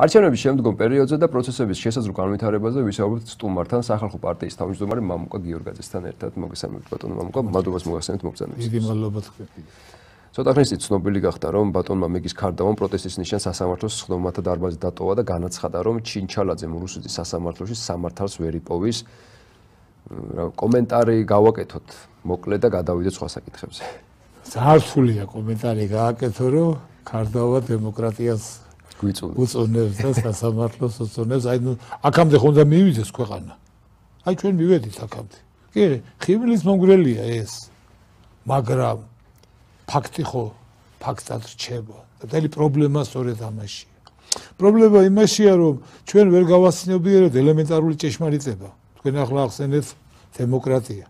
არჩევნების შემდგომ პერიოდზე და პროცესების შესაძლო განვითარებაზე ვისაუბრეთ სტუმართან სახალხო პარტიის თავმჯდომარე მამუკა გიორგაძესთან ერთად მოგესალმებით ბატონო მამუკა მადლობას მოგესალმებით მოგწონებით დიდი მადლობა თქვენ ცოტა ხნის წინ ცნობილი გახდა რომ ბატონმა მეგის კარდავონ პროტესტის ნიშანს სასამართლოს ხდომათა დარბაზი დატოვა და განაცხადა რომ ჩინჩალაძე რუსეთის სასამართლოში სამართალს ვერ იპოვის რა კომენტარი გავაკეთოთ მოკლე და გადავიდეთ სხვა საკითხებზე. ძარცულია კომენტარი გააკეთო რომ ქარდავა დემოკრატიას გვიწუნებს. გვწუნებს და სასამართლოს უწუნებს. აი აქამდე ხონდა მივიდეს ქვეყანა. აი ჩვენ მივედით აქამდე. კი, ხიბლის მომგრელია ეს. მაგრამ ფაქტი ხო ფაქტად რჩება. მთელი პრობლემა სწორედ ამაშია. პრობლემა იმაშია, რომ ჩვენ ვერ გავასწინებიერებთ ელემენტარული ჭეშმარიტება. თქვენ ახლა ახსენეთ დემოკრატია.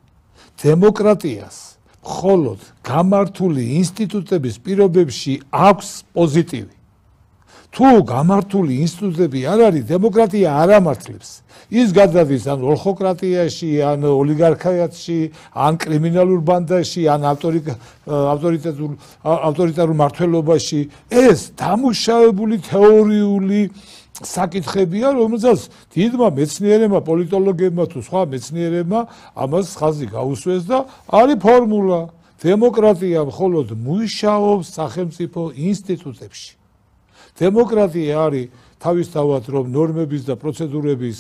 დემოკრატიას მხოლოდ გამართული ინსტიტუტების პირობებში აქვს პოზიტივი. თუ გამართული ინსტიტუტები არ არის დემოკრატია არ ამართლებს ის გადადის ან ოლხოკრატიაში ან ოლიგარქიაში ან კრიმინალურ ბანდაში ან ავტორიტარულ ავტორიტარულ მართლობაში ეს დამუშავებული თეორიული საკითხებია რომელსაც დიდმა მეცნიერებმა პოლიტოლოგებმა თუ სხვა მეცნიერებმა ამას ხაზი გაუსვეს და არის ფორმულა დემოკრატია მხოლოდ მუშაობს სახელმწიფო ინსტიტუტებში დემოკრატია არის თავის თავად რომ ნორმების და პროცედურების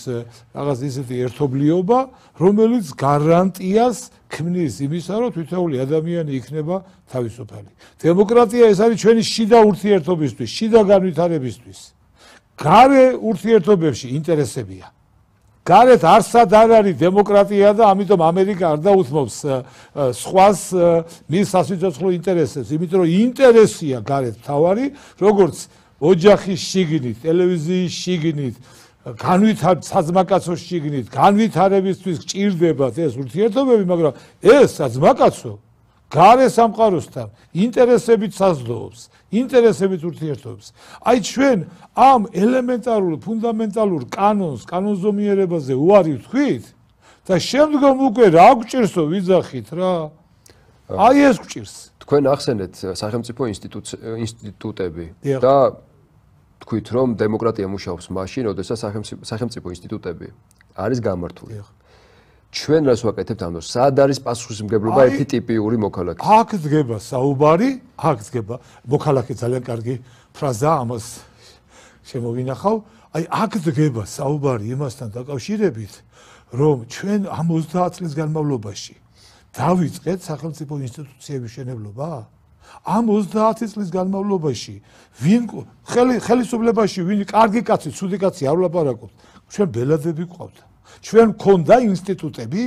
რაღაც ისეთი ერთობლიობა, რომელიც გარანტიას ქმნის იმისა, რომ თითოეული ადამიანი იქნება თავისუფალი. დემოკრატია ეს არის ჩვენი შიდა ურთიერთობისთვის, შიდა განვითარებისთვის. გარე ურთიერთობებში ინტერესებია. გარეთ არსად არ არის დემოკრატია და ამიტომ ამერიკა არ დაუთმობს სხვას მის სასიცოცხლო ინტერესებს, იმიტომ რომ ინტერესია გარეთ თავარი, როგორც ოჯახის შიგნით, ტელევიზიის შიგნით, განვითარ საზმაკაცოს შიგნით, განვითარებისთვის ჭირდებათ ეს ურთიერთობები, მაგრამ ეს საზმაკაცო გარე სამყაროსთან ინტერესებით საზრდოობს, ინტერესებით ურთიერთობს. აი ჩვენ ამ ელემენტარულ, ფუნდამენტალურ კანონს, კანონზომიერებაზე უარი ვთქვით და შემდგომ უკვე რა გჭირსო ვიძახით რა? აი ეს გჭირს. თქვენ ახსენეთ სახელმწიფო ინსტიტუტები და თქვით რომ დემოკრატია მუშაობს მაშინ, როდესაც სახელმწიფო ინსტიტუტები არის გამართული. ჩვენ რას ვაკეთებთ ამ დროს? სად არის პასუხისმგებლობა ერთი ტიპიური მოქალაქის? აქ ძგება საუბარი, აქ ძგება. მოქალაქე ძალიან კარგი ფრაზა ამას შემოვინახავ. აი აქ ძგება საუბარი იმასთან დაკავშირებით, რომ ჩვენ ამ 30 წლის განმავლობაში დავიწყეთ სახელმწიფო ინსტიტუციების შენებლობა? აა ამ 30 წლის განმავლობაში ვინ ხელი ხელისუფლებაში ვინ კარგი კაცი, ცუდი კაცი არ ლაპარაკობთ? ჩვენ ბელადები გვყავთ. ჩვენ მქონდა ინსტიტუტები?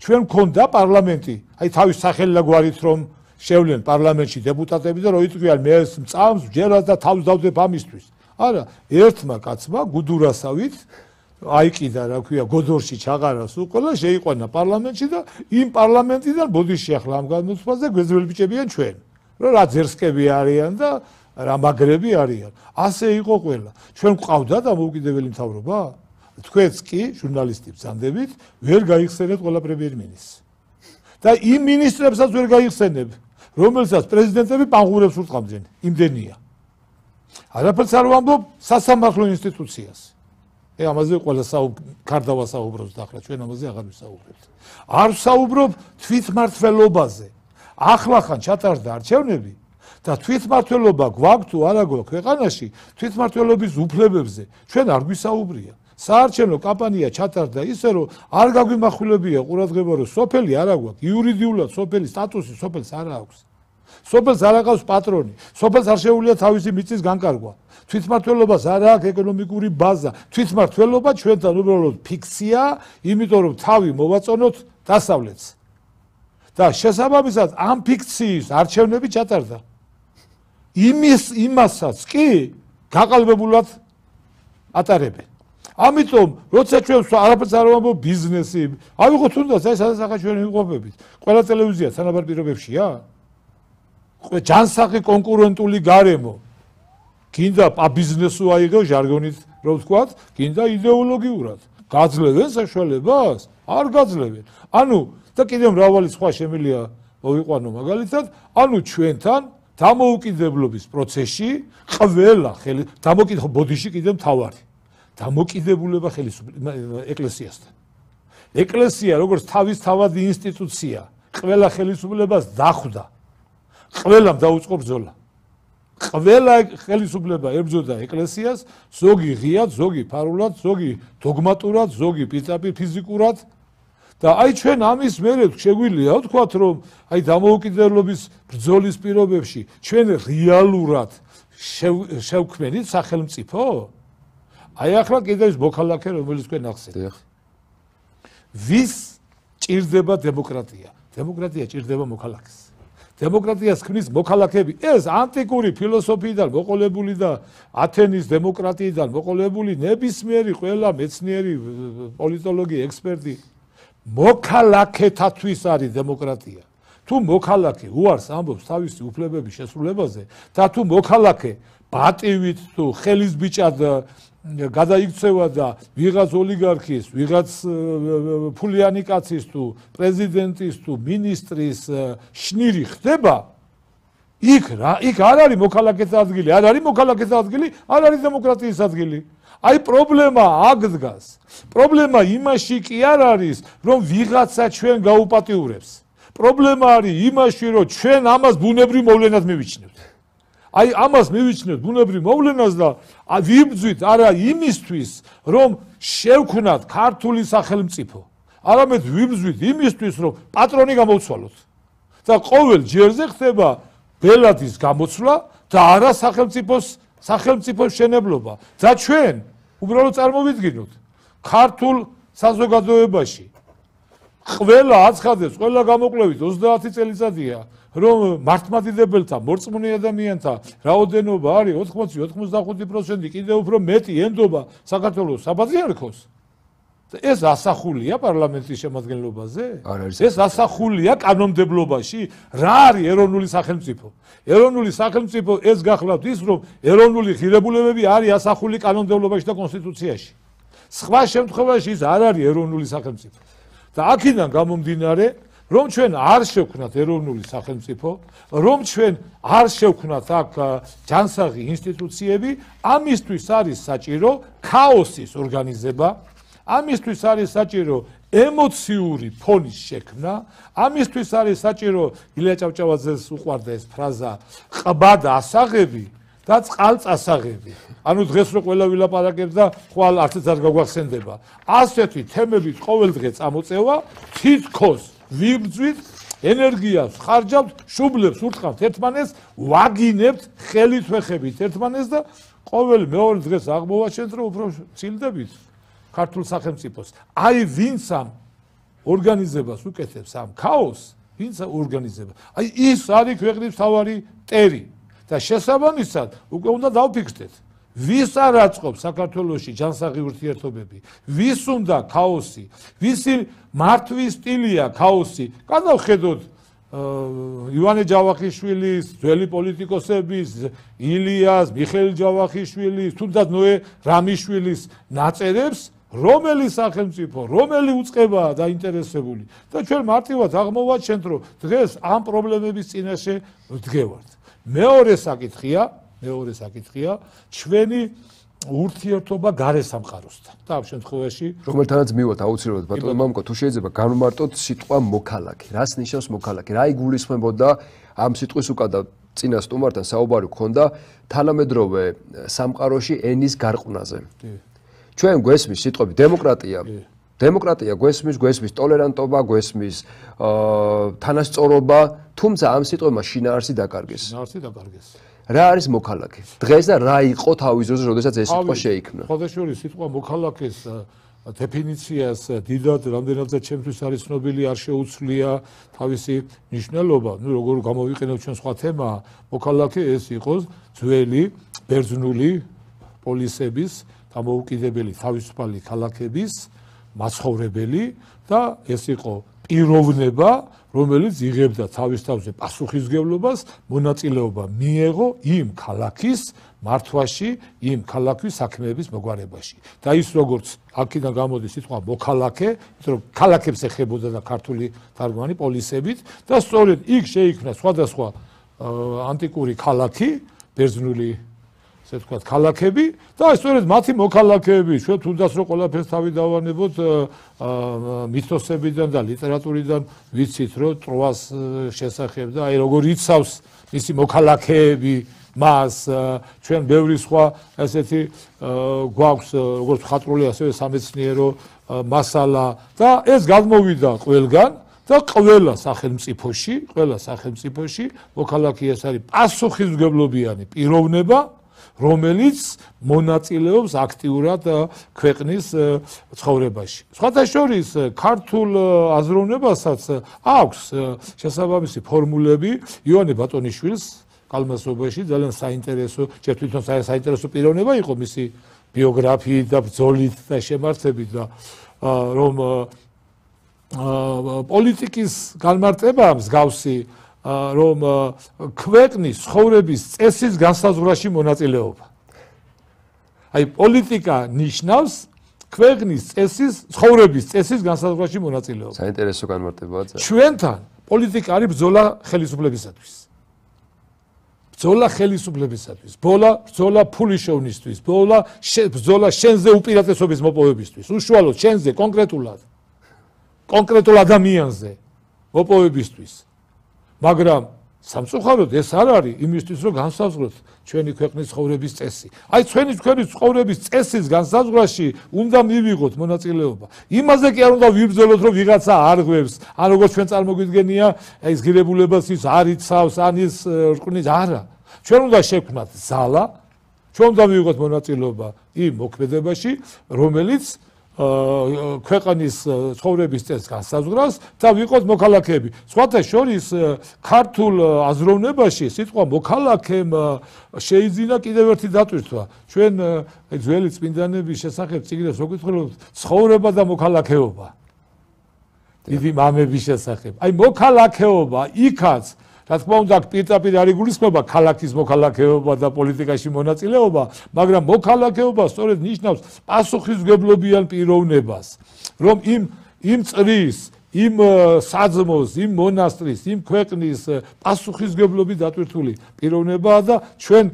ჩვენ მქონდა პარლამენტი? აი თავის სახელა გვარით რომ შევლენ პარლამენტში დეპუტატები და როიწვიან მე წამს ჯერას და თავს დავდებ ამისთვის. არა, ერთმა კაცმა გუდურასავით აიკიდა, რა ქვია, გოდორში ჩაღარას უყოლა, შეიყვანა პარლამენტში და იმ პარლამენტიდან ბოდიში ახლა ამ განმოცხადზე გვეძლებიჭებიან ჩვენ. რომ რა ძერსკები არიან და რა მაგრები არიან. ასე იყო ყველა. ჩვენ გვყავდა დამოუკიდებელი მთავრობა? თქვენც კი ჟურნალისტებს ზანდებით, ვერ გაიხსენეთ ყველა პრემიერ-მინისტრს. და იმ მინისტრებსაც ვერ გაიხსენებ, რომელსაც პრეზიდენტები პანღურებს ურტყამდნენ. იმდენია. არაფერს არ ვამბობ სასამართლო ინსტიტუციას. ე ამაზე ყველა საუბ კარდავა საუბრობს და ახლა ჩვენ ამაზე აღარ ვისაუბრებთ. არ ვსაუბრობ თვითმართველობაზე. ახლახან ჩატარდა არჩევნები და თვითმართველობა გვაქვს თუ არა გვაქვს ქვეყანაში თვითმართველობის უფლებებზე ჩვენ არ გვისაუბრია საარჩევნო კამპანია ჩატარდა ისე რომ არ გაგვიმახვილებია ყურადღება რომ სოფელი არა გვაქვს იურიდიულად სოფელი სტატუსი სოფელს არა აქვს სოფელს არ აქვს პატრონი სოფელს არ შეუძლია თავისი მიწის განკარგვა თვითმართველობას არ აქვს ეკონომიკური ბაზა თვითმართველობა ჩვენთან უბრალოდ ფიქცია იმიტომ რომ თავი მოვაწონოთ დასავლეთს და შესაბამისად ამ ფიქციის არჩევნები ჩატარდა. იმის იმასაც კი გაყალბებულად ატარებენ. ამიტომ, როცა ჩვენ არაფერს არ ვამბობ ბიზნესი, ავიღო თუნდაც აი სადაც ახლა ჩვენ ვიმყოფებით. ყველა ტელევიზია თანაბარ პირობებშია? ჯანსაღი კონკურენტული გარემო. გინდა აბიზნესო აიღო ჟარგონით, რომ ვთქვათ, გინდა იდეოლოგიურად. გაძლევენ საშუალებას? არ გაძლევენ. ანუ და კიდევ მრავალი სხვა შემილია მოვიყვანო მაგალითად, ანუ ჩვენთან დამოუკიდებლობის პროცესში ყველა ხელი დამოკიდო ბოდიში კიდევ თავარი დამოკიდებულება ხელისუფლების ეკლესიასთან. ეკლესია როგორც თავის თავად ინსტიტუცია, ყველა ხელისუფლებას დახვდა. ყველამ დაუწყო ბრძოლა. ყველა ხელისუფლება ებრძოდა ეკლესიას, ზოგი ღიად, ზოგი ფარულად, ზოგი დოგმატურად, ზოგი პიწაპი ფიზიკურად, და აი ჩვენ ამის მერე შეგვიძლია ვთქვა რომ აი დამოუკიდებლობის ბრძოლის პირობებში ჩვენ რეალურად შევქმნით სახელმწიფო? აი ახლა კიდე ის მოქალაქე რომელიც თქვენ ახსენეთ. ვის ჭირდება დემოკრატია? დემოკრატია ჭირდება მოქალაქეს. დემოკრატიას ქმნის მოქალაქეები. ეს ანტიკური ფილოსოფიიდან მოყოლებული და ათენის დემოკრატიიდან მოყოლებული ნებისმიერი ყველა მეცნიერი პოლიტოლოგი ექსპერტი მოქალაქეთათვის არის დემოკრატია. თუ მოქალაქე უარს ამბობს თავისი უფლებების შესრულებაზე და თუ მოქალაქე ბატივით თუ ხელის ბიჭად გადაიქცევა და ვიღაც ოლიგარქის, ვიღაც ფულიანი კაცის თუ პრეზიდენტის თუ მინისტრის შნირი ხდება იქ რა იქ არ არის მოქალაქეთა ადგილი, არ არის მოქალაქეთა ადგილი, არ არის დემოკრატიის ადგილი. აი პრობლემა აქ დგას. პრობლემა იმაში კი არ არის, რომ ვიღაცა ჩვენ გაუპატიურებს. პრობლემა არის იმაში, რომ ჩვენ ამას ბუნებრივ მოვლენად მივიჩნევთ. აი ამას მივიჩნევთ ბუნებრივ მოვლენას და ვიბძვით არა იმისთვის, რომ შევქნათ ქართული სახელმწიფო. არამედ ვიბძვით იმისთვის, რომ პატრონი გამოცვალოთ. და ყოველ ჯერზე ხდება ბელადის გამოცვლა და არა სახელმწიფოს სახელმწიფო შენებლობა. და ჩვენ უბრალოდ წარმოვიდგინოთ ქართულ საზოგადოებაში ყველა აცხადებს, ყველა გამოკლევით 30 წელიწადია, რომ მართმადიდებელთა მორწმუნე ადამიანთა რაოდენობა არის 80-85% კიდევ უფრო მეტი ენდობა საქართველოს საპატრიარქოს. ეს ასახულია პარლამენტის შემადგენლობაზე? არ არის. ეს ასახულია კანონმდებლობაში? რა არის ეროვნული სახელმწიფო? ეროვნული სახელმწიფო ეს გახლავთ ის, რომ ეროვნული ღირებულებები არის ასახული კანონმდებლობაში და კონსტიტუციაში. სხვა შემთხვევაში ეს არ არის ეროვნული სახელმწიფო. და აქედან გამომდინარე, რომ ჩვენ არ შევქნათ ეროვნული სახელმწიფო, რომ ჩვენ არ შევქნათ აქ ჯანსაღი ინსტიტუციები, ამისთვის არის საჭირო ქაოსის ორგანიზება. ამისთვის არის საჭირო ემოციური ფონის შექმნა, ამისთვის არის საჭირო ილია ჭავჭავაძეს უყვარდა ეს ფრაზა ყბა და ასაღები და წყალწასაღები. ანუ დღეს რო ყველა ვილაპარაკებს და ხვალ არც არ გაგვახსენდება. ასეთი თემების ყოველ დღე წამოწევა თითქოს ვიბძვით ენერგიას ხარჯავთ, შუბლებს ურთხავთ ერთმანეს, ვაგინებთ, ხელით ვეხებით ერთმანეს და ყოველ მეორე დღეს აღმოვაჩენთ რომ უფრო ცილდებით. ქართულ სახელმწიფოს. აი ვინც ამ ორგანიზებას უკეთებს ამ ქაოს, ვინც ორგანიზებს. აი ის არის ქვეყნის თავარი ტერი და შესაბამისად უკვე უნდა დავფიქრდეთ ვის არ აწყობს საქართველოსი ჯანსაღი ურთიერთობები? ვის უნდა ქაოსი? ვისი მართვის სტილია ქაოსი? განახედოთ ივანე ჯავახიშვილის, ძველი პოლიტიკოსების, ილიას, მიხეილ ჯავახიშვილის, თუნდაც ნოე რამიშვილის ნაწერებს, რომელი სახელმწიფო, რომელი უწება დაინტერესებული და ჩვენ მარტივად აღმოვაჩენთ, რომ დღეს ამ პრობლემების წინაშე ვდგევართ. მეორე საკითხია, მეორე საკითხია, ჩვენი ურთიერთობა გარესამყაროსთან. და ამ შემთხვევაში, რომელთანაც მივათ აუცილებლად ბატონო მამკო, თუ შეიძლება განმარტოთ სიტყვა მოქალაკი. რას ნიშნავს მოქალაკი? რა იგულისხმებოდა ამ სიტყვის უკადა წინა სტუმართან საუბარი ქონდა თანამედროვე სამყაროში ენის გარყვნაზე. დიახ. ჩვენ გვესმის სიტყვები დემოკრატია დემოკრატია გვესმის გვესმის ტოლერანტობა გვესმის აა თანასწორობა თუმცა ამ სიტყვებმა შინაარსი დაკარგეს შინაარსი დაკარგეს რა არის მოქალაქე დღეს და რა იყო თავის დროზე როდესაც ეს სიტყვა შეიქმნა ხოდეშური სიტყვა მოქალაქეს დეფინიციას დიდად რამდენადაც ჩემთვის არის ცნობილი არ შეუცვლია თავისი მნიშვნელობა ნუ როგორ გამოვიყენებ ჩვენ სხვა თემა მოქალაქე ეს იყოს ძველი ბერძნული პოლისების დამოუკიდებელი თავისუფალი ქალაქების მაცხოვრებელი და ეს იყო პიროვნება, რომელიც იღებდა თავის თავზე პასუხისგებლობას, მონაწილეობა მიიღო იმ ქალაქის მართვაში, იმ ქალაქის საქმეების მოგვარებაში. და ის როგორც აქედან გამოდის სიტყვა მოქალაქე, იმიტომ რომ ქალაქებს ეხებოდა და ქართული თარგმანი პოლისებით და სწორედ იქ შეიქმნა სხვადასხვა ანტიკური ქალაქი, ბერძნული ესე ვთქვა, ქალაქები და ეს სწორედ მათი მოქალაქეები, შენ თუნდაც რომ ყველაფერს თავი დავანებოთ მითოსებიდან და ლიტერატურიდან ვიცით, რომ ტროას შესახებ და აი როგორ იცავს ისი მოქალაქეები მას ჩვენ ბევრი სხვა ესეთი გვაქვს როგორც ხატრული ასევე სამეცნიერო მასალა და ეს გამოვიდა ყველგან და ყველა სახელმწიფოში ყველა სახელმწიფოში მოქალაქე ეს არის პასუხისმგებლობიანი პიროვნება რომელიც მონაწილეობს აქტიურად ქვეყნის ცხოვრებაში. სხვათა შორის, ქართულ აზროვნებასაც აქვს შესაბამისი ფორმულები იოანე ბატონიშვილის კალმასობაში ძალიან საინტერესო, ჯერ თვითონ საინტერესო პიროვნება იყო მისი ბიოგრაფიით და ბძოლით და შემართებით და რომ პოლიტიკის განმარტება მსგავსი აა რომ ქვეყნის ცხოვრების წესის განსაზღვრაში მონაწილეობა. აი პოლიტიკა ნიშნავს ქვეყნის წესის ცხოვრების წესის განსაზღვრაში მონაწილეობა. საინტერესო განმარტებაა ძა. ჩვენთან პოლიტიკა არის ბზოლა ხელისუფლებისათვის. ბზოლა ხელისუფლებისათვის, ბოლა ბზოლა ფულიშოვნისთვის, ბოლა ბზოლა შენზე უპირატესობის მოპოვებისთვის, უშუალოდ შენზე კონკრეტულად კონკრეტულ ადამიანზე მოპოვებისთვის. მაგრამ სამწუხაროდ ეს არ არის იმისთვის რომ განსაზღვროთ ჩვენი ქვეყნის ცხოვრების წესი. აი ჩვენი ქვეყნის ცხოვრების წესის განსაზღვრაში უნდა მივიღოთ მონაწილეობა. იმაზე კი არ უნდა ვიბრძოლოთ რომ ვიღაცა არ გვევს, ან როგორ ჩვენ წარმოგვიდგენია, ეს ღირებულებას ის არ იცავს, ან ის რკვნის არა. ჩვენ უნდა შექმნათ ზალა, ჩვენ უნდა მივიღოთ მონაწილეობა იმ მოქმედებაში, რომელიც ქვეყნის ცხოვრების წესს განსაზღვრავს და ვიყოთ მოქალაქეები. სხვათა შორის ქართულ აზროვნებაში სიტყვა მოქალაქემ შეიძინა კიდევ ერთი დათვირთვა. ჩვენ ძველი წმინდანების შესახებ წიგნებს ვუკითხულობთ ცხოვრება და მოქალაქეობა. დიდი მამების შესახებ. აი მოქალაქეობა იქაც რა თქმა უნდა აქ პირდაპირ არ იგულისხმება ქალაქის მოქალაქეობა და პოლიტიკაში მონაწილეობა მაგრამ მოქალაქეობა სწორედ ნიშნავს პასუხისგებლობიან პიროვნებას რომ იმ იმ წრის იმ საძმოს იმ მონასტრის იმ ქვეყნის პასუხისგებლობის დატვირთული პიროვნებაა და ჩვენ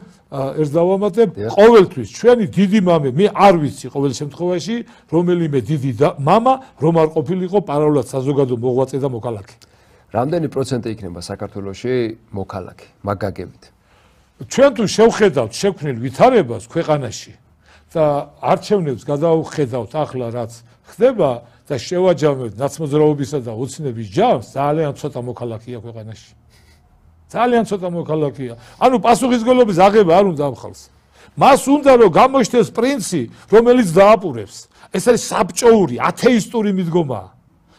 ერთ დავამატებ ყოველთვის ჩვენი დიდი მამა მე არ ვიცი ყოველ შემთხვევაში რომელიმე დიდი მამა რომ არ ყოფილიყო პარალელად საზოგადო მოღვაწე და მოქალაქე რამდენი პროცენტი იქნება საქართველოსში მოქალაქე მაგაგებით ჩვენ თუ შევხედავთ შექმნილ ვითარებას ქვეყანაში და არჩევნებს გადავხედავთ ახლა რაც ხდება და შევაჯამებთ ნაცმოძრაობისა და უცნების ჯამს ძალიან ცოტა მოქალაქეა ქვეყანაში ძალიან ცოტა მოქალაქეა ანუ პასუხისგებლობის აღება არ უნდა ამხალს მას უნდა რომ გამოიშთეს პრინცი რომელიც დააპურებს ეს არის საბჭოური ათეისტური მიდგომაა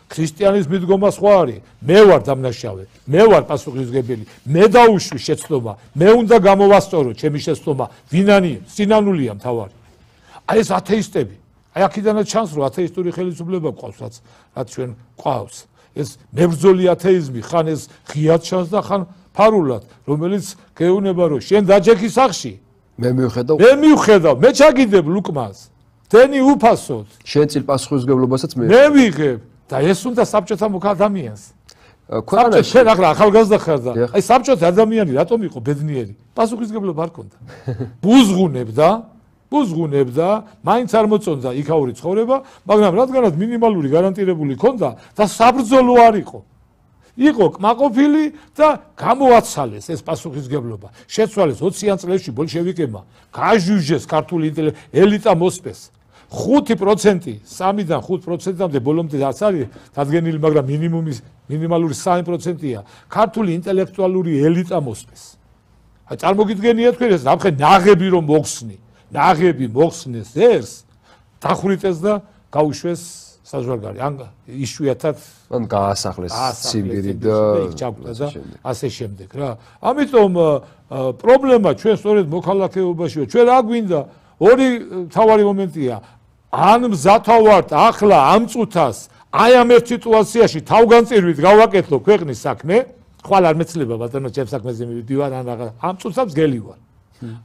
ქრისტიანის მიდგომა სხვა არის. მე ვარ დამნაშავე, მე ვარ პასუხისგებელი. მე დაუშვი შეცდომა, მე უნდა გამოვასწორო ჩემი შეცდომა, ვინანი სინანულია თავი. აი ეს ათეისტები, აი აქიდანაც ჩანს, რომ ათეისტური ხელისუფლება ყავს, რაც რაც ჩვენ ყავს. ეს მებრძოლი ათეიზმი ხან ეს ღიად ჩანს და ხან ფარულად, რომელიც გეუბნება, რომ შენ დაჯექი სახში. მე მივხედავ. მე მივხედავ, მე ჩაგიდებ ლუკმას. თენი უფასოდ. შენ წილ პასუხისგებლობასაც მე. მე ვიღებ. და ეს უნდა საბჭოთა მოკ ადამიანს. ქვეყანა შენ ახლა ახალგაზრდა ხარ და აი საბჭოთა ადამიანი რატომ იყო ბედნიერი? პასუხისგებლობა არ ქონდა. ბუზღუნებდა ბუზღუნებდა, მაინც არ მოწონდა იქაური ცხოვრება, მაგრამ რადგანაც მინიმალური გარანტირებული ქონდა და საბრძოლო არ იყო. იყო კმაყოფილი და გამოაცალეს ეს პასუხისგებლობა. შეცვალეს 20-იან წლებში ბოლშევიკებმა, გაჟუჟეს ქართული ინტელექტუალი ელიტა მოსპეს. 5% 3-დან 5%-ამდე ბოლომდე რაც არის დადგენილი, მაგრამ მინიმუმის მინიმალური 3%-ია ქართული ინტელექტუალური ელიტა მოსწეს. აი წარმოგიდგენია თქვენ ეს ამხე ნაღები რომ მოხსნი, ნაღები მოხსნეს ეს დახურიტეს და გაუშვეს საზღვარგარე. ან ისუიათად ან გაასახლეს სიბირი და ჩაგვდა და ასე შემდეგ რა. ამიტომ პრობლემა ჩვენ სწორედ მოქალაქეობაშია. ჩვენ რა გვინდა? ორი თავარი მომენტია. ან მზათავართ ახლა ამ წუთას აი ამ ერთ სიტუაციაში თავგანწირვით გავაკეთო ქვეყნის საქმე, ხვალ არ მეცლება ბატონო ჩემს საქმეზე მივიდივარ ან რაღა ამ წუთსაც გელი ვარ.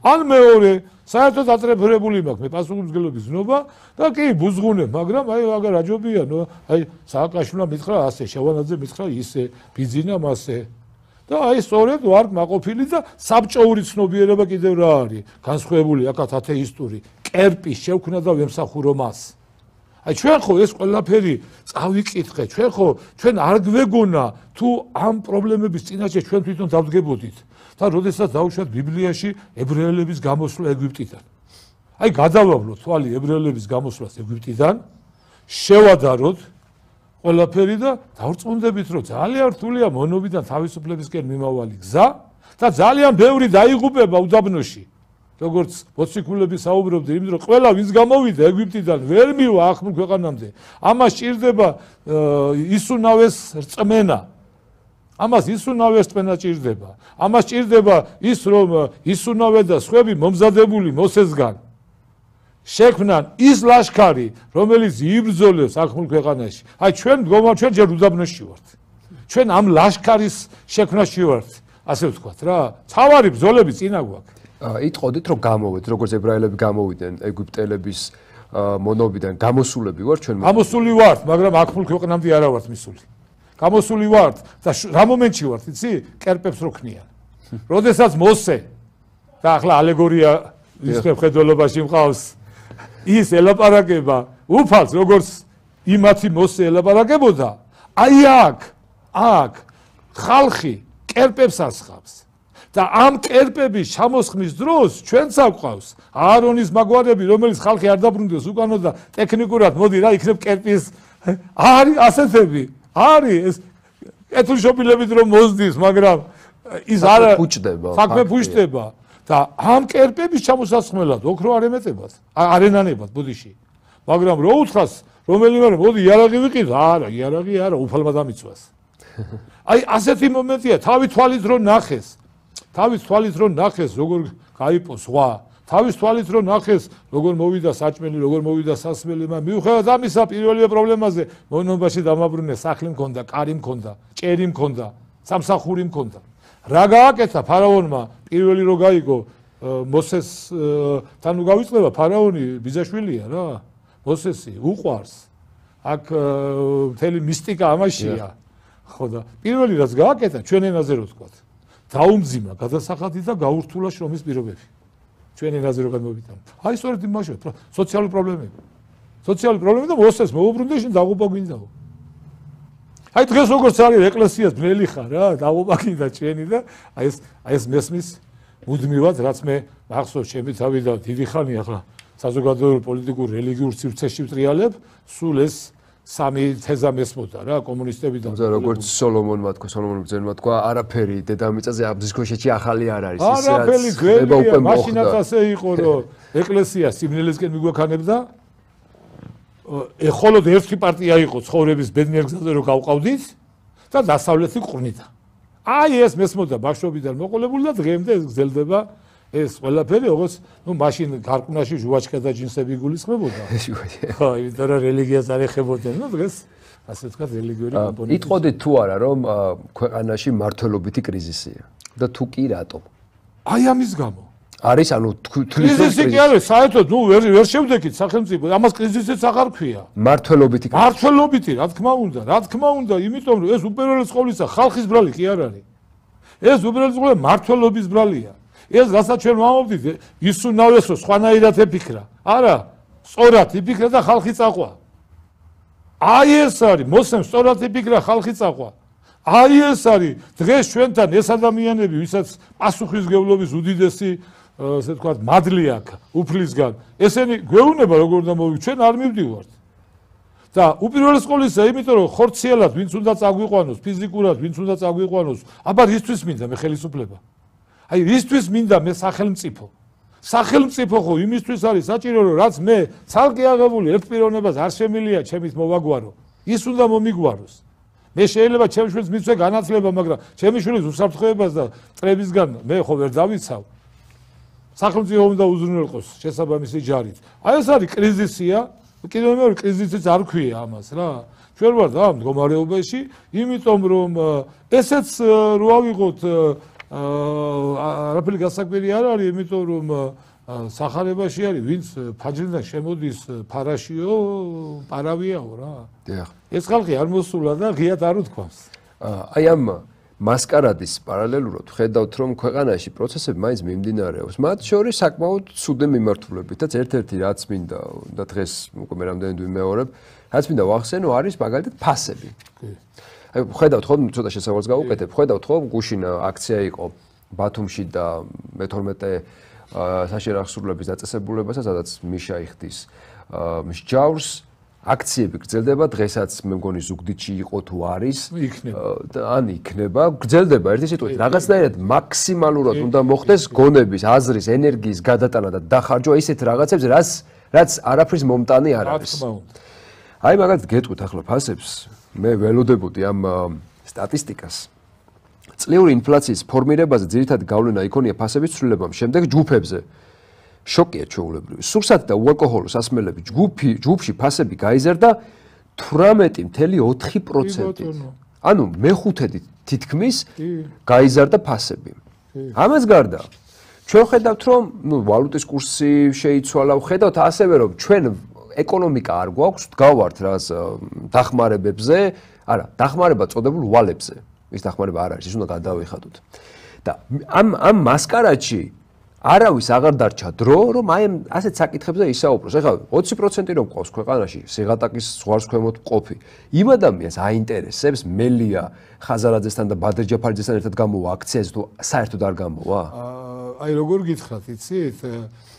ან მეორე, საერთოდ ატრეფრებული მაქვს მე პასუხისმგებლობის ზნობა და კი ბუზგუნებ, მაგრამ აი აგა რაჯობია, ნუ აი სააკაშვილმა მითხრა ასე, შევანაძე მითხრა ისე, ბიძინა მასე. და აი სწორედ ვარ მაყოფილი და საბჭოური ცნობიერება კიდევ რა არის? განსხვავებული აქ ათეისტური, კერპი შევქნა და ვემსახურო მას. აი ჩვენ ხო ეს ყველაფერი წავიკითხე, ჩვენ ხო ჩვენ არ გვეგონა თუ ამ პრობლემების წინაშე ჩვენ თვითონ დავდგებოდით. და როდესაც დავუშვათ ბიბლიაში ებრაელების გამოსვლა ეგვიპტიდან. აი გადავავლოთ თვალი ებრაელების გამოსვლას ეგვიპტიდან, შევადაროთ ყველაფერი და დავწუნდებით, რომ ძალიან რთულია მონობიდან თავისუფლებისკენ მიმავალი გზა და ძალიან ბევრი დაიღუპება უდაბნოში. როგორც მოციქულები საუბრობდნენ იმ დრო ყველა ვინც გამოვიდა ეგვიპტიდან ვერ მივა ახლო ქვეყანამდე ამას ჭირდება ისუნავეს რწმენა ამას ისუნავეს წმენა ჭირდება ამას ჭირდება ის რომ ისუნავე და სხვები მომზადებული მოსესგან შექმნან ის ლაშქარი რომელიც იბრძოლებს ახლო ქვეყანაში აი ჩვენ გომა ჩვენ ჯერ უდაბნოში ვართ ჩვენ ამ ლაშქარის შექმნაში ვართ ასე ვთქვათ რა თავარი ბრძოლები წინა გვაქვს იტყოდით, რომ გამოვედ, როგორც ებრაელები გამოვიდნენ ეგვიპტელების მონობიდან, გამოსულები ვართ ჩვენ? გამოსული ვართ, მაგრამ აქ ფულ ქვეყნამდე არა ვართ მისული. გამოსული ვართ და რა მომენტში ვართ, იცი? კერპებს რო ქნიან. როდესაც მოსე და ახლა ალეგორია ის ხედველობაში მყავს ის ელაპარაკება უფალს როგორც იმათი მოსე ელაპარაკებოდა აი აქ აქ ხალხი კერპებს ასხავს და ამ კერპების შემოსხმის დროს ჩვენც აკვავს აარონის მაგვარები რომელიც ხალხი არ დაბრუნდეს უკანო და ტექნიკურად მოდი რა იქნებ კერპის არის ასეთები არის ეს კეთილშობილებით რომ მოსდის მაგრამ ის არ ფუჭდება საქმე ფუჭდება და ამ კერპების შემოსასხმელად ოქრო არ ემეწებათ არენანებად ბუდიში მაგრამ რო უთხას რომელიმე მოდი იარაღი ვიყიდ არა იარაღი არა უფალმა დამიცვას აი ასეთი მომენტია თავი თვალით რომ ნახეს თავის თვალით რომ ნახეს როგორ გაიპო ზღვა თავის თვალით რომ ნახეს როგორ მოვიდა საჭმელი როგორ მოვიდა სასმელი მაგრამ მიუხედავად ამისა პირველივე პრობლემაზე მონობაში დამაბრუნდა სახლი მქონდა კარი მქონდა ჭერი მქონდა სამსახური მქონდა რა გააკეთა ფარაონმა პირველი რო გაიგო მოსეს თან უგავიწყდება ფარაონი ბიზაშვილია რა მოსესი უყვარს აქ მთელი მისტიკა ამაშია ხო და პირველი რაც გააკეთა ჩვენ ენაზე რო თქვათ დაუმძიმა გადასახადი და გაურთულა შრომის პირობები. ჩვენ ენაზე როგორ მოვიტანთ. აი სწორედ იმაშია, სოციალური პრობლემები. სოციალური პრობლემები და მოსეს მოუბრუნდეს შენ დაღუპა გინდაო. აი დღეს როგორც არის ეკლესიას ძველი ხარ რა, დაღუპა გინდა ჩვენი და აი ეს აი ეს მესმის მუდმივად რაც მე მახსოვს, ჩემი თავი და დიდი ხანი ახლა საზოგადოებრივ პოლიტიკურ რელიგიურ ცირცეში ვწრიალებ, სულ ეს სამი თეზა მესმოდა რა კომუნისტებიდან. თუმცა როგორც სოლომონ მათქო, სოლომონ ბრძენ მათქვა, არაფერი დედამიწაზე აბზის ქვეშეთში ახალი არ არის ის რაც. არაფერი გველია, მაშინაც ასე იყო, რომ ეკლესია სიმნელისკენ მიგვექანებდა. ეხოლოდ ერთი პარტია იყო ცხოვრების ბედნიერ გზაზე რომ გავყავდით და დასავლეთი ყვნიდა. აი ეს მესმოდა ბავშვობიდან მოყოლებული და დღემდე ეს გრძელდება. ეს ყველაფერი როგორც ნუ მაშინ გარკვნაში ჟუაჩკა და ჯინსები გულისხმებოდა ხო იმიტომ რომ რელიგიას არ ეხებოდნენ ნუ დღეს ასე ვთქვათ რელიგიური კომპონენტი იტყოდეთ თუ არა რომ ქვეყანაში მართლობიტი კრიზისია და თუ კი რატო აი ამის გამო არის ანუ თვითონ კი არის საერთოდ ნუ ვერ ვერ შევდექით სახელმწიფო ამას კრიზისიც აღარ ქვია მართლობიტი მართლობიტი რა თქმა უნდა რა თქმა უნდა იმიტომ რომ ეს უპირველეს ყოვლისა ხალხის ბრალი კი არ არის ეს უპირველეს ყოვლისა მართლობის ბრალია ეს რასაც ჩვენ ვამობდით ისუნავესო სხვანაირად ეფიქრა არა სწორად იფიქრა და ხალხი წაყვა აი ეს არის მოსემ სწორად იფიქრა ხალხი წაყვა აი ეს არის დღეს ჩვენთან ეს ადამიანები ვისაც პასუხისგებლობის უდიდესი ასე თქვა მადლი აქვს უფლისგან ესენი გვეუბნება როგორ უნდა მოვიქ ჩვენ არ მივდივართ და უპირველეს ყოვლისა იმიტომ რომ ხორციელად ვინც უნდა წაგვიყვანოს ფიზიკურად ვინც უნდა წაგვიყვანოს აბა რისთვის მინდა მე ხელისუფლება აი ისთვის მინდა მე სახელმწიფო სახელმწიფო ხო იმისთვის არის საჭირო რომ რაც მე ცალკე აღებული ერთ პიროვნებას არ შემილია ჩემის მოვაგვარო ის უნდა მომიგვაროს მე შეიძლება ჩემს შვილს მიცვე განათლება მაგრამ ჩემი შვილის უსაფრთხოებას და წრებისგან მე ხო ვერ დავიცავ სახელმწიფო უნდა უზრუნველყოს შესაბამისი ჯარით აი ეს არის კრიზისია კიდევ მე კრიზისიც არ ქვია ამას რა ჩვენ ვარ და მდგომარეობაში იმიტომ რომ ესეც რო ავიღოთ არაფერი გასაკვირი არ არის, იმიტომ რომ сахарებაში არის ვინც ფაჯრიდან შემოდის ფარაშიო პარავიაო რა ეს ხალხი არ მოსულა და ღიად არ უთქვამს აი ამ маскарадის პარალელურად ხედავთ რომ ქვეყანაში პროცესები მაინც მიმდინარეობს მათ შორის საკმაოდ ცუდი მიმართულებითაც ერთ-ერთი რაც მინდა და დღეს უკვე რამდენიმე მეორებ რაც მინდა ვახსენო არის მაგალითად ფასები კი აი ხედავთ ხო ცოტა შესავალს გავუკეთებ ხედავთ ხო გუშინ э, აქცია იყო ბათუმში და მე-12 э, საშერახსრულების დაწესებულებასა სადაც მიშა იხდის э, მსჯავრს აქციები გრძელდება დღესაც მე მგონი ზუგდიდში იყო თუ არის და ან იქნება გრძელდება ერთი სიტუაცია რაღაცნაირად მაქსიმალურად უნდა მოხდეს გონების აზრის ენერგიის გადატანა და დახარჯვა ისეთ რაღაცებზე რაც რაც არაფრის მომტანი არ არის რა თქმა უნდა აი მაგაც გეტყვით ახლა ფასებს მე ველოდებოდი ამ სტატისტიკას წლიური ინფლაციის ფორმირებაზე ძირითად გავლენა იქონია ფასების ცვლილებამ შემდეგ ჯუფებზე შოკია ჩაულებრივი სურსათ და უალკოჰოლოს ასმელები ჯგუფი ჯუფში ფასები გაიზარდა 18.4% ანუ მეხუთედით თითქმის გაიზარდა ფასები ამას გარდა ჩვენ ხედავთ რომ ნუ ვალუტის კურსი შეიცვალა ხედავთ ასევე რომ ჩვენ ეკონომიკა არ გვაქვს, დგავართ რას დახმარებებზე, არა, დახმარება წოდებულ ვალებზე. ეს დახმარება არ არის, ის უნდა გადავეხადოთ. და ამ ამ მასკარაჩი არავის აღარ დარჩა დრო, რომ აი ამ ასეთ საკითხებზე ისაუბროს. ეხლა 20% რომ ყავს ქვეყანაში, სიღატაკის ზღარს ქვემოთ ყოფი. იმ ადამიანს აინტერესებს მელია ხაზარაძესთან და ბადერჯაფარიძესთან ერთად გამოვა აქციაზე თუ საერთოდ არ გამოვა? აი როგორ გითხრათ, იცით?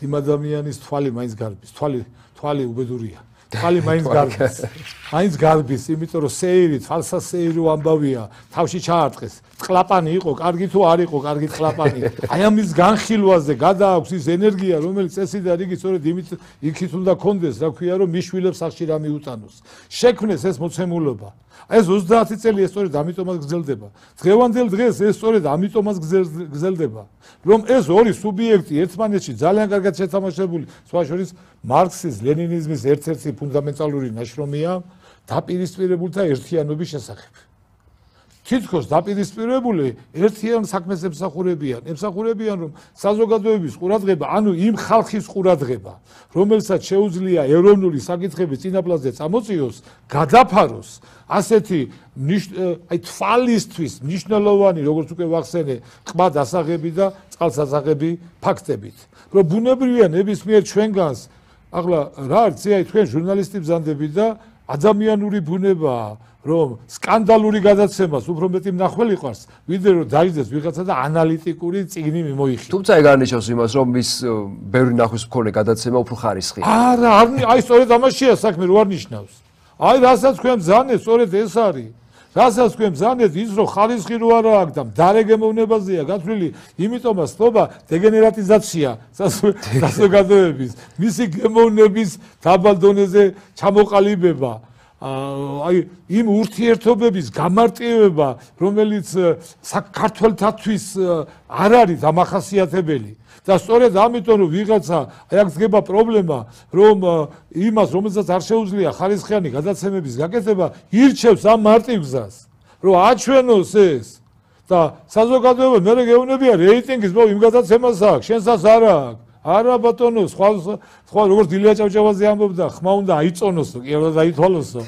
იმ ადამიანის თვალი მაინც გარბის, თვალი თვალი უბედურია. თვალი მაინც გარბის. მაინც გარბის, იმიტომ რომ სეირი, თვალსა სეირი ამბავია, თავში ჩაარტყეს. წყლაპანი იყო, კარგი თუ არ იყო, კარგი წყლაპანი. აი ამის განხილვაზე გადააქვს ის ენერგია, რომელიც წესიდა რიგი სწორედ იმით იქით უნდა კონდეს, რა ქვია, რომ მიშვილებს სახში რამე უტანოს. შექმნეს ეს მოცემულობა. ეს 30 წელი ეს სწორედ ამიტომაც გრძელდება. დღევანდელ დღეს ეს სწორედ ამიტომაც გრძელდება, რომ ეს ორი სუბიექტი ერთმანეთში ძალიან კარგად შეთამაშებული, სხვა შორის მარქსის ლენინიზმის ერთ-ერთი ფუნდამენტალური ნაშრომია დაპირისპირებულთა ერთიანობის შესახებ. თითქოს დაპირისპირებული ერთიან საქმეს ემსახურებიან, ემსახურებიან რომ საზოგადოების ყურადღება, ანუ იმ ხალხის ყურადღება, რომელსაც შეუძლია ეროვნული საკითხების წინაპლაზე წამოწიოს, გადაფაროს ასეთი აი თვალისთვის მნიშვნელოვანი როგორც უკვე ვახსენე, ყმა დასაღები და წყალსაცაღები ფაქტებით. რომ ბუნებრივია ნებისმიერ ჩვენგანს აღლა რა არციაი თქვენ ჟურნალისტი ბზანდები და ადამიანური ბუნებაა რომ სკანდალური გადაცემას უფრო მეტი მნახველი ყავს ვიდრე რომ დაიძეს ვიღაცა და ანალიტიკური წიგნი მიმოიხილოს თუმცა ეგ არნიშნავს იმას რომ ის ბევრი ნახვის მქონე გადაცემა უფრო ხარისხია არა არ აი სწორედ ამაშია საქმე რო არნიშნავს აი რასაც თქვენ ბზანდეთ სწორედ ეს არის რასაც თქვენ ზანეთ ის რომ ხალისხი რო არა აქვს და დარეგემოვნებაზია გაცვლილი იმიტომაც თობა დეგენერატიზაცია საზოგადოების მისი გემოვნების დაბალდონეზე ჩამოყალიბება აი იმ ურთიერთობების გამარტივება რომელიც საქართველოსთვის არ არის ამახასიათებელი და სწორედ ამიტომ ვიღაცა აი აქ ძგება პრობლემა რომ იმას რომელსაც არ შეუძლია ხარისხიანი გადაცემების გაკეთება ირჩევს ამ მარტივ გზას რომ აჩვენოს ეს და საზოგადოება მე რეგიონებია რეიტინგის მო იმ გადაცემას აქვს შენსაც არა არა ბატონო სხვა სხვა როგორც დილია ჭავჭავაძე ამბობდა ხმა უნდა აიწონოსო კი არა დაითვალოსო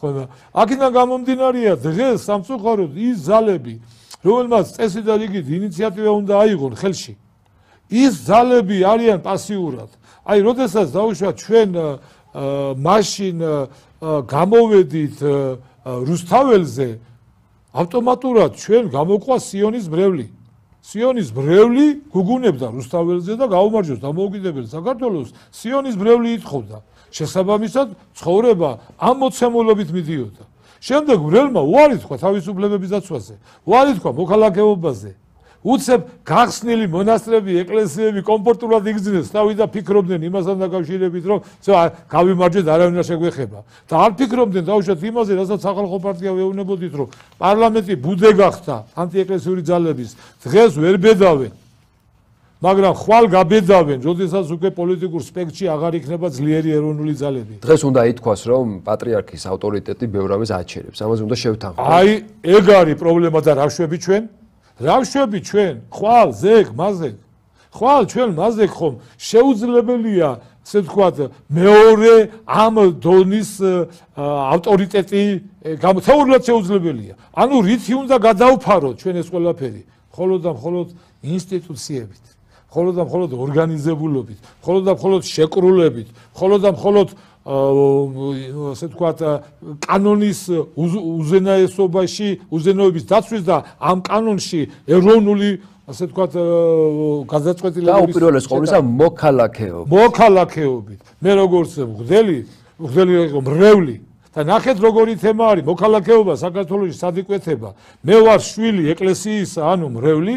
ხო და აქედან გამომდინარეა დღეს სამწუხაროდ ის ზალები რომელმაც წესი და რიგი ინიციატივა უნდა აიღონ ხელში ის ძალები არიან პასიურად. აი, როდესაც დაუშვა ჩვენ машин გამოведით რუსთაველზე ავტომატურად ჩვენ გამოყვა სიონის ბრევლი. სიონის ბრევლი გუგუნებდა რუსთაველზე და გაუმარჯოს დამოუკიდებელ საქართველოს სიონის ბრევლი ეთხოვდა. შესაბამისად, ცხოვრება ამ მოცემულობით მიდიოდა. შემდეგ ბრელმა უარი თქვა თავისუფლებების დაცვაზე, უარი თქვა მოქალაქეობაზე, უცებ გახსნილი მონასტრები, ეკლესიები კომფორტულად იგზნეს და ვიდა ფიქრობდნენ იმასთან დაკავშირებით, რომ ცო გავიმარჯვეთ არავინა შეგვეხება. და არ ფიქრობდნენ დაუშვათ იმაზე, რასაც სახალხო პარტია ვეუბნებოდით, რომ პარლამენტი ბუდე გახდა ანტიეკლესიური ძალების. დღეს ვერ ბედავენ. მაგრამ ხვალ გაბედავენ, როდესაც უკვე პოლიტიკურ სპექტში აღარ იქნება ძლიერი ეროვნული ძალები. დღეს უნდა ითქვას, რომ პატრიარქის ავტორიტეტი ბევრავეს აჩერებს. ამაზე უნდა შევთანხმდეთ. აი, ეგ არის პრობლემა და რავშვები ჩვენ. რა ვშვები ჩვენ? ხვალ ზეგ, მაზეგ. ხვალ ჩვენ მაზეგ ხომ შეუძლებელია, ასე ვთქვათ, მეორე ამ დონის ავტორიტეტი გამოთეურლად შეუძლებელია. ანუ რითი უნდა გადაუფარო ჩვენ ეს ყველაფერი? ხოლო და ხოლო ინსტიტუციებით, ხოლო და ხოლო ორგანიზებულობით, ხოლო და ხოლო შეკრულებით, ხოლო და ხოლო ასე თქვა კანონის უზენაესობაში უზენოების დაცვის და ამ კანონში ეროვნული ასე თქვა გადაწყვეტილების და უპირველეს ყოვლისა მოქალაქეობის მოქალაქეობის მე როგორც მგდელი მგდელი იყო მრევლი და ნახეთ როგორი თემა არის მოქალაქეობა საქართველოს სადიკვეთება მე ვარ შვილი ეკლესიის ანუ მრევლი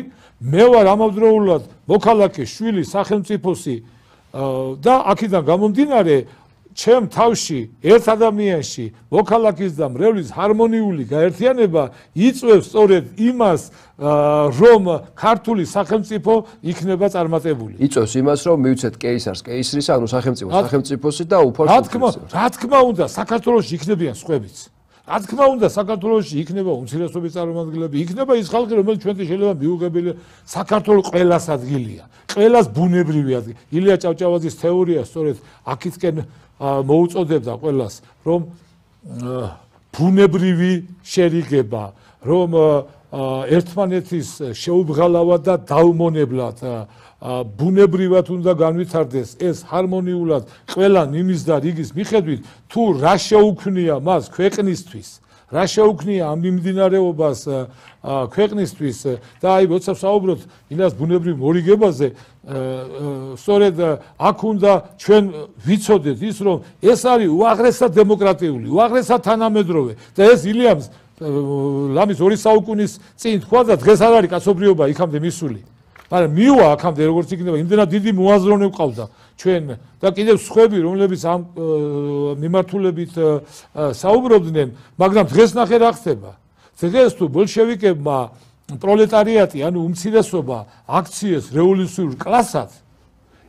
მე ვარ ამავდროულად მოქალაქე შვილი სახელმწიფოსი და აქედან გამომდინარე ჩემ თავში ერთ ადამიანში მოქალაქის და მრევლის ჰარმონიული გაერთიანება იწევს სწორედ იმას რომ ქართული სახელმწიფო იქნება წარმატებული იწევს იმას რომ მივცეთ კეისარს კეისრის ანუ სახელმწიფო სახელმწიფოსი და უფალს რა თქმა უნდა საქართველოს იქნებიან სხვებიც რა თქმა უნდა საქართველოსში იქნება უმცირესობის წარმომადგენლები, იქნება ის ხალხი, რომელიც ჩვენ შეიძლება მიუღებელი საქართველოს ყველას ადგილია, ყველას ბუნებრივი ადგილი. ილია ჭავჭავაძის თეორია სწორედ აქისკენ მოუწოდებდა ყველას, რომ ბუნებრივი შერიგება, რომ ერთმანეთის შეუბღალავად და დაუმონებლად ბუნებრივად უნდა განვითარდეს ეს ჰარმონიულად ყველა ნიმის და რიგის მიხედვით თუ რა შეუქმნია მას ქვეყნისთვის რა შეუქმნია ამ მიმდინარეობას ქვეყნისთვის და აი როცა საუბრობთ იმას ბუნებრივ მორიგებაზე სწორედ აქ უნდა ჩვენ ვიცოდეთ ის რომ ეს არის უაღრესად დემოკრატიული უაღრესად თანამედროვე და ეს ილიამს ლამის ორი საუკუნის წინ თქვა და დღეს არ არის კაცობრიობა იქამდე მისული მაგრამ მიუა აქამდე როგორც იქნება იმდენად დიდი მოაზროვნე ყავდა ჩვენ და კიდევ სხვები რომლებიც ამ მიმართულებით საუბრობდნენ მაგრამ დღეს ნახე რა ხდება დღეს თუ ბოლშევიკებმა პროლეტარიატი ანუ უმცირესობა აქციეს რევოლუციურ კლასად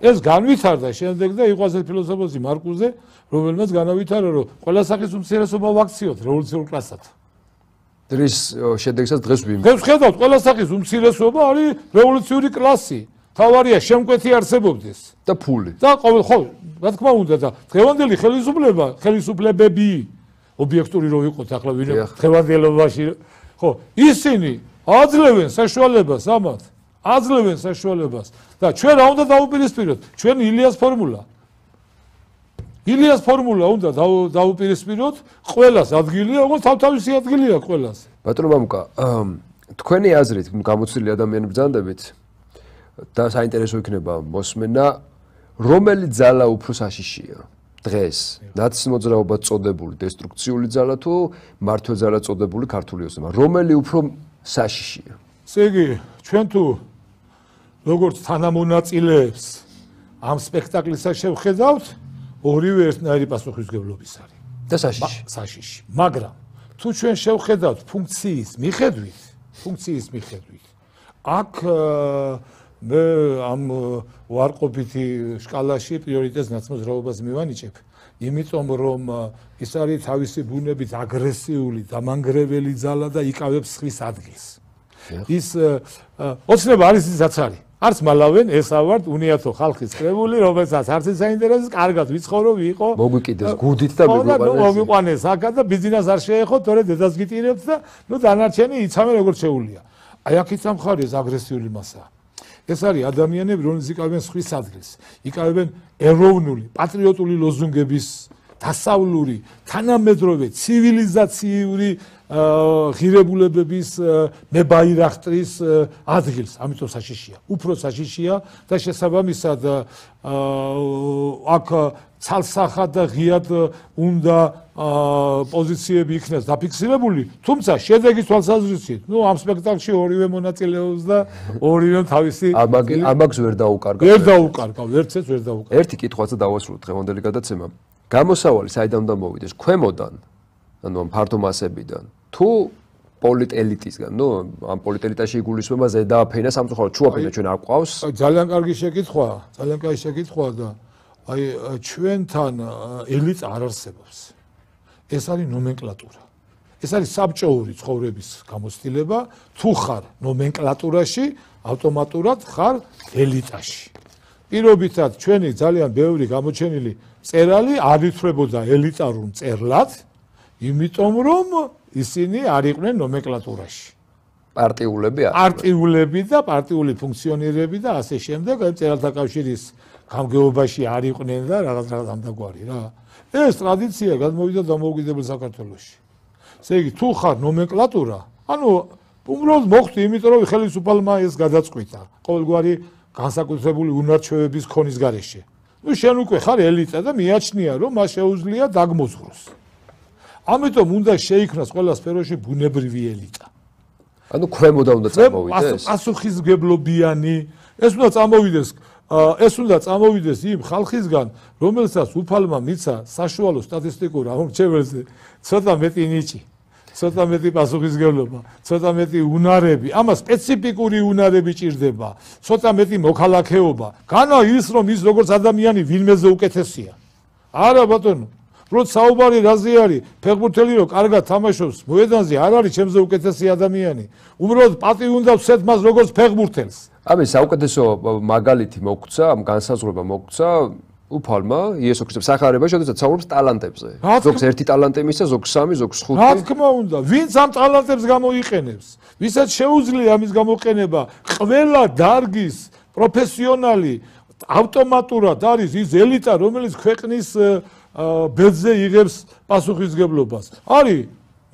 ეს განვითარდა შემდეგ და იყო ასეთ ფილოსოფოსი მარკუზე რომელმაც განავითარა რომ ყველა სახის უმცირესობა ვაქციოთ რევოლუციურ კლასად დრის შედეგსაც დღეს ვიმ. დღეს ხედავთ, ყველა სახის უმცირესობა არის რევოლუციური კლასი. თავარია შემკვეთი არსებობდეს და ფული. და ყოველ ხო, რა თქმა უნდა და დღევანდელი ხელისუფლება, ხელისუფლებები ობიექტური რო იყოს ახლა ვინ დღევანდელობაში ხო, ისინი აძლევენ საშუალებას ამათ. აძლევენ საშუალებას და ჩვენ რა უნდა დაუპირისპიროთ? ჩვენ ილიას ფორმულა. ილიას ფორმულა უნდა დაუპირისპიროთ ყველას ადგილია, როგორც თავთავისი ადგილია ყველას. ბატონო მამუკა, თქვენი აზრით, გამოცდილი ადამიანები ბრძანდებით და საინტერესო იქნება მოსმენა, რომელი ძალა უფრო საშიშია? დღეს ნაცისტ მოძრაობა წოდებული დესტრუქციული ძალა თუ მართო ძალა წოდებული ქართული ოსმალი, რომელი უფრო საშიშია? ესე იგი, ჩვენ თუ როგორც თანამონაწილეებს ამ სპექტაკლისა შევხედავთ, ორივე ერთნაირი პასუხისგებლობის არის და საშიში საშიში მაგრამ თუ ჩვენ შევხედავთ ფუნქციის მიხედვით ფუნქციის მიხედვით აქ მე ამ ვარყოფითი სკალაში პრიორიტეტს ნაცნობზეობას მივანიჭებ იმიტომ რომ ის არის თავისი ბუნებით აგრესიული და მანგრეველი ძალა და იკავებს სხვის ადგილს ის ოცნება არის ისაც არის არც მალავენ ესა ვარ უნიათო ხალხის კრებული რომელსაც არც ისაინტერესებს კარგად ვიცხოვრო ვიყო მოგვიკიდეს გუდით და მიგვიყვანეს ხო და მოგვიყვანეს ახაც და ბიზნეს არ შეეხო თორე დედას გიტირებთ და ნუ დანარჩენი იცამე როგორც შეუულია აი აქ იცამ ხარეს აგრესიული massa ეს არის ადამიანები რომლებიც იკავებენ სხვის ადგილს იკავებენ ეროვნული პატრიოტული ლოზუნგების დასავლური თანამედროვე ცივილიზაციური ღირებულებების ნებაირახტრის ადგილს, ამიტომ საშიშია. უფრო საშიშია და შესაბამისად აქ ცალსახა და ღიად უნდა პოზიციები იქნას დაფიქსირებული, თუმცა შედეგი თვალსაზრისით, ну, ამ სპექტაკლში ორივე მონაწილეობს და ორივე თავისი ამაგი ამაგს ვერ დაუკარგავ. ვერ დაუკარგავ, ერთსეც ვერ დაუკარგავ. ერთი კითხვაზე დავასრულოთ დღევანდელი გადაცემა. გამოსავალი საიდან და მოვიდეს? ქვემოდან, ანუ ამ ფართო მასებიდან. თუ პოლიტელიტისგან, ნუ ამ პოლიტელიტაში იგულისხმება ზედა ფენა სამწუხაროდ, შუაფენა ჩვენ აკვავს. ძალიან კარგი შეკითხვაა, ძალიან კარგი შეკითხვაა და აი ჩვენთან ელიტ არ არსებობს. ეს არის ნომენკლატურა. ეს არის საბჭოური ცხოვრების გამოცდილება, თუ ხარ ნომენკლატურაში, ავტომატურად ხარ ელიტაში. პირობითად ჩვენი ძალიან ბევრი გამოჩენილი წერალი არ ითვლებოდა ელიტარულ წერლად, იმიტომ რომ ისინი არ იყვნენ ნომენკლატურაში. პარტიულები არ პარტიულები და პარტიული ფუნქციონირები და ასე შემდეგ წერალთა კავშირის გამგეობაში არ იყვნენ და რაღაც რაღაც ამდაგვარი რა. ეს ტრადიცია გამოვიდა დამოუკიდებელ საქართველოში. ესე იგი თუ ხარ ნომენკლატურა, ანუ უბრალოდ მოხდი იმიტომ რომ ხელისუფალმა ეს გადაწყვიტა. ყოველგვარი განსაკუთრებული უნარჩვევების ქონის გარეშე. ნუ შენ უკვე ხარ ელიტა და მიაჩნია რომ მას შეუძლია დაგმოძღოს. ამიტომ უნდა შეიქმნას ყველა სფეროში ბუნებრივი ელიტა. ანუ ქვემოდა უნდა წამოვიდეს. პასუხისგებლობიანი, ეს უნდა წამოვიდეს, ეს უნდა წამოვიდეს იმ ხალხისგან, რომელსაც უფალმა მიცა საშუალო სტატისტიკურ აღმოჩენებზე ცოტა მეტი ნიჭი, ცოტა მეტი პასუხისგებლობა, ცოტა მეტი უნარები, ამა სპეციფიკური უნარები ჭირდება, ცოტა მეტი მოქალაქეობა. განა ის რომ ის როგორც ადამიანი ვინმეზე უკეთესია. არა ბატონო, როცა საუბარი რაზე არის ფეხბურთელი რო კარგად თამაშობს მოედანზე არ არის ჩემზე უკეთესი ადამიანი უბრალოდ პატი უნდა ვსეთ მას როგორც ფეხბურთელს აბი საუკეთესო მაგალითი მოგცა ამ განსაზღვრება მოგცა უფალმა იესო ქრისტე სახარება შეიძლება საუბრობს ტალანტებზე ზოგს ერთი ტალანტი მისცა ზოგს სამი ზოგს ხუთი რა თქმა უნდა ვინც ამ ტალანტებს გამოიყენებს ვისაც შეუძლია ამის გამოყენება ყველა დარგის პროფესიონალი ავტომატურად არის ის ელიტა რომელიც ქვეყნის ბელზე იღებს პასუხისგებლობას. არის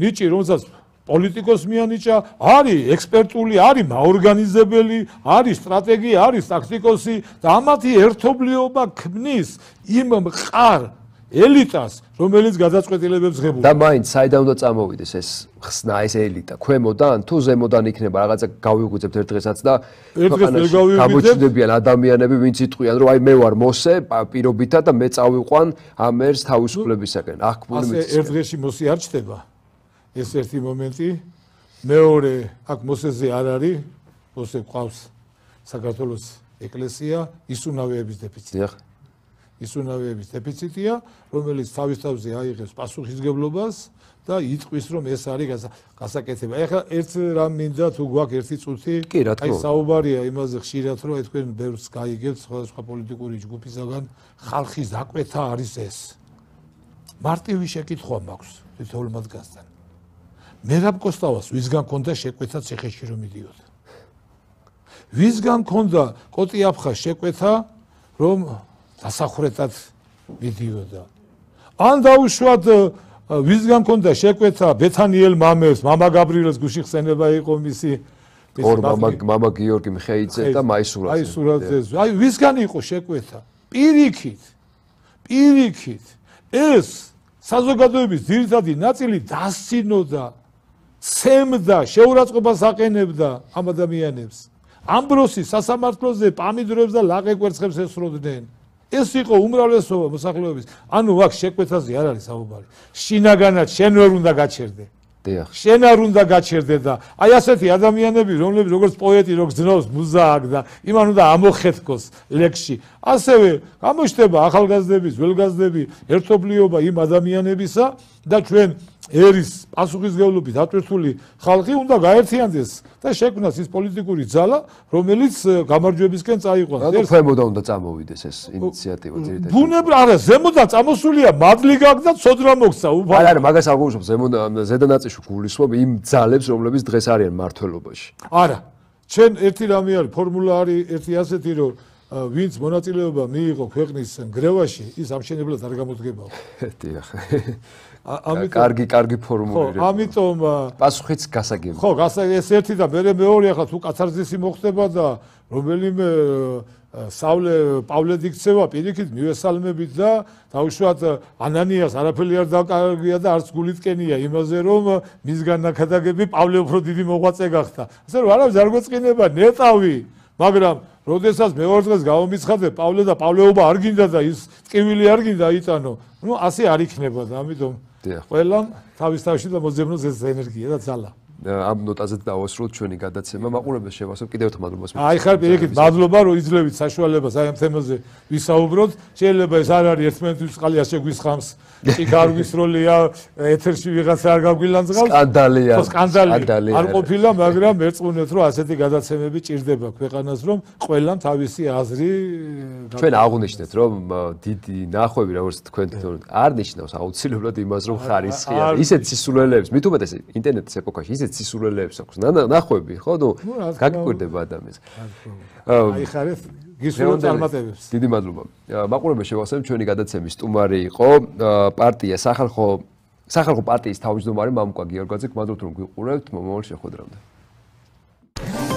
ნიჭი, რომელსაც პოლიტიკოს მიანიჭა, არის ექსპერტული, არის მაორგანიზებელი, არის სტრატეგი, არის ტაქტიკოსი და ამათი ერთობლიობა ქმნის იმ მყარ ელიტას, რომელიც გადაწყვეტილებებს ღებულობს. და მაინც საიდან უნდა წამოვიდეს ეს ხსნა, ეს ელიტა, ქვემოდან თუ ზემოდან იქნება რაღაცა გავიგუძებთ ერთ დღესაც და გამოჩნდებიან ადამიანები, ვინც იტყვიან, რომ აი მე ვარ მოსე პირობითა და მე წავიყვან ამ ერთ თავისუფლებისაკენ. აქ ბული მიწა. ასე ერთ დღეში მოსე არ ჩდება. ეს ერთი მომენტი. მეორე, აქ მოსეზე არ არის. მოსე ყავს საქართველოს ეკლესია ისუნავეების დეფიციტი. დიახ. ისუნავების დეფიციტია, რომელიც თავისთავად აიღებს პასუხისგებლობას და იტყვის, რომ ეს არის გასაკეთება. ახლა ერთ რამ მინდა თუ გვაქვს ერთი წუთი, აი საუბარია იმაზე ხშირად, რომ აი თქვენ ბევრს გაიგებთ სხვადასხვა პოლიტიკური ჯგუფისაგან ხალხის დაკვეთა არის ეს. მარტივი შეკითხვა მაქვს თითოეულ მათგანთან. მერაბ კოსტავას ვისგან კონდა შეკვეთა ციხეში რომ მიდიოდ? ვისგან კონდა კოტი აფხა შეკვეთა რომ დასახრეთად მიდიოდა. ან დაუშვათ ვიზგან კონდა შეკვეთა ბეთანიელ მამებს, мама გაბრიელის გუში ხსენება იყო მისი ორ мама мама გიორგი მხეიძე და მაისურაძე. აისურაძე. აი ვიზგან იყო შეკვეთა? პირიქით. პირიქით. ეს საზოგადოების ძირითადი ნაწილი დასინოდა, ცემდა, შეურაცხყოფას აყენებდა ამ ადამიანებს. ამბროსი სასამართლოზე პამიდურებს და ლაყეკვერცხებს ესროდნენ. ეს იყო უმრავლესობა მოსახლეობის. ანუ აქ შეკვეთაზე არ არის საუბარი. შინაგანად შენ ვერ უნდა გაჩერდე. დიახ. შენ არ უნდა გაჩერდე და აი ასეთი ადამიანები, რომლებიც როგორც პოეტი როგორც ძნავს მუზააკ და იმან უნდა ამოხეთქოს ლექსში. ასევე გამოჩნდება ახალგაზრდები, ძველგაზრდები, ერთობლიობა იმ ადამიანებისა და ჩვენ ერის პასუხისგებლობის დაწესული ხალხი უნდა გაერთიანდეს და შექმნას ის პოლიტიკური ძალა, რომელიც გამარჯვებისკენ წაიყვანს. ეს ქვემოდან უნდა წამოვიდეს ეს ინიციატივა ძირითადად. ბუნებრივია, არა, ზემოდან წამოსულია მადლი გაგდა, ცოდრა მოხსა. არა, არა, მაგას არ გულისხმობ ზემოდან ზედა ნაწილში გულისხმობ იმ ძალებს, რომლებიც დღეს არიან მართლობაში. არა. ჩვენ ერთი რამე არის, ფორმულა არის ერთი ასეთი, რომ ვინც მონაწილეობა მიიღო ქვეყნის ნგრევაში, ის ამშენებლად არ გამოდგებაო. დიახ. ამიტომ კარგი კარგი ფორმულირება. ხო, ამიტომ პასუხიც გასაგებია. ხო, გასაგებია ეს ერთი და მეორე მეორე ახლა თუ კაცარძისი მოხდება და რომელიმე სავლე პავლე დიქცევა პირიქით მივესალმებით და თავშუათ ანანიას არაფერი არ დაკარგია და არც გულით კენია იმაზე რომ მისგან ნაკადაგები პავლე უფრო დიდი მოღვაწე გახდა. ასე რომ არავის არ გვეწკინება ნეტავი. მაგრამ როდესაც მეორე დღეს გამომიცხადე პავლე და პავლეობა არ გინდა და ის წკივილი არ გინდა იტანო ნუ ასე არ იქნება და ამიტომ ყველა თავის თავში და მოძებნოს ეს ენერგია და ძალა ამ ნოტაზე დავასრულოთ ჩვენი გადაცემა. მაყურებელს შევასო კიდევ ერთ მადლობას. აი ხარ პირიქით, მადლობა რომ იძლევით საშუალებას აი ამ თემაზე ვისაუბროთ. შეიძლება ეს არ არის ერთმანეთის ყალია შეგვისხამს, კი გარვის როლია ეთერში ვიღაც არ გაგვილანძღავს. სკანდალია. სკანდალი. არ ყოფილა, მაგრამ ერწმუნეთ რომ ასეთი გადაცემები ჭირდება ქვეყანას, რომ ყველამ თავისი აზრი ჩვენ აღვნიშნეთ, რომ დიდი ნახვევი როგორც თქვენ არ ნიშნავს აუცილებლად იმას, რომ ხარ ისხიან. ისეთ სისულელეებს, მით უმეტეს ინტერნეტის ეპოქაში ისეთ ისეთ სისულელეებს აქვს. ნანა ნახვები ხო? ნუ გაგიკვირდება ადამიანს. აი ხარეს გისურვებ წარმატებებს. დიდი მადლობა. მაყურებელს შევასწავლე ჩვენი გადაცემის სტუმარი იყო პარტია სახალხო სახალხო პარტიის თავმჯდომარე მამუკა გიორგაძე. გმადლობთ რომ გიყურებთ მომავალ შეხვედრამდე. thank you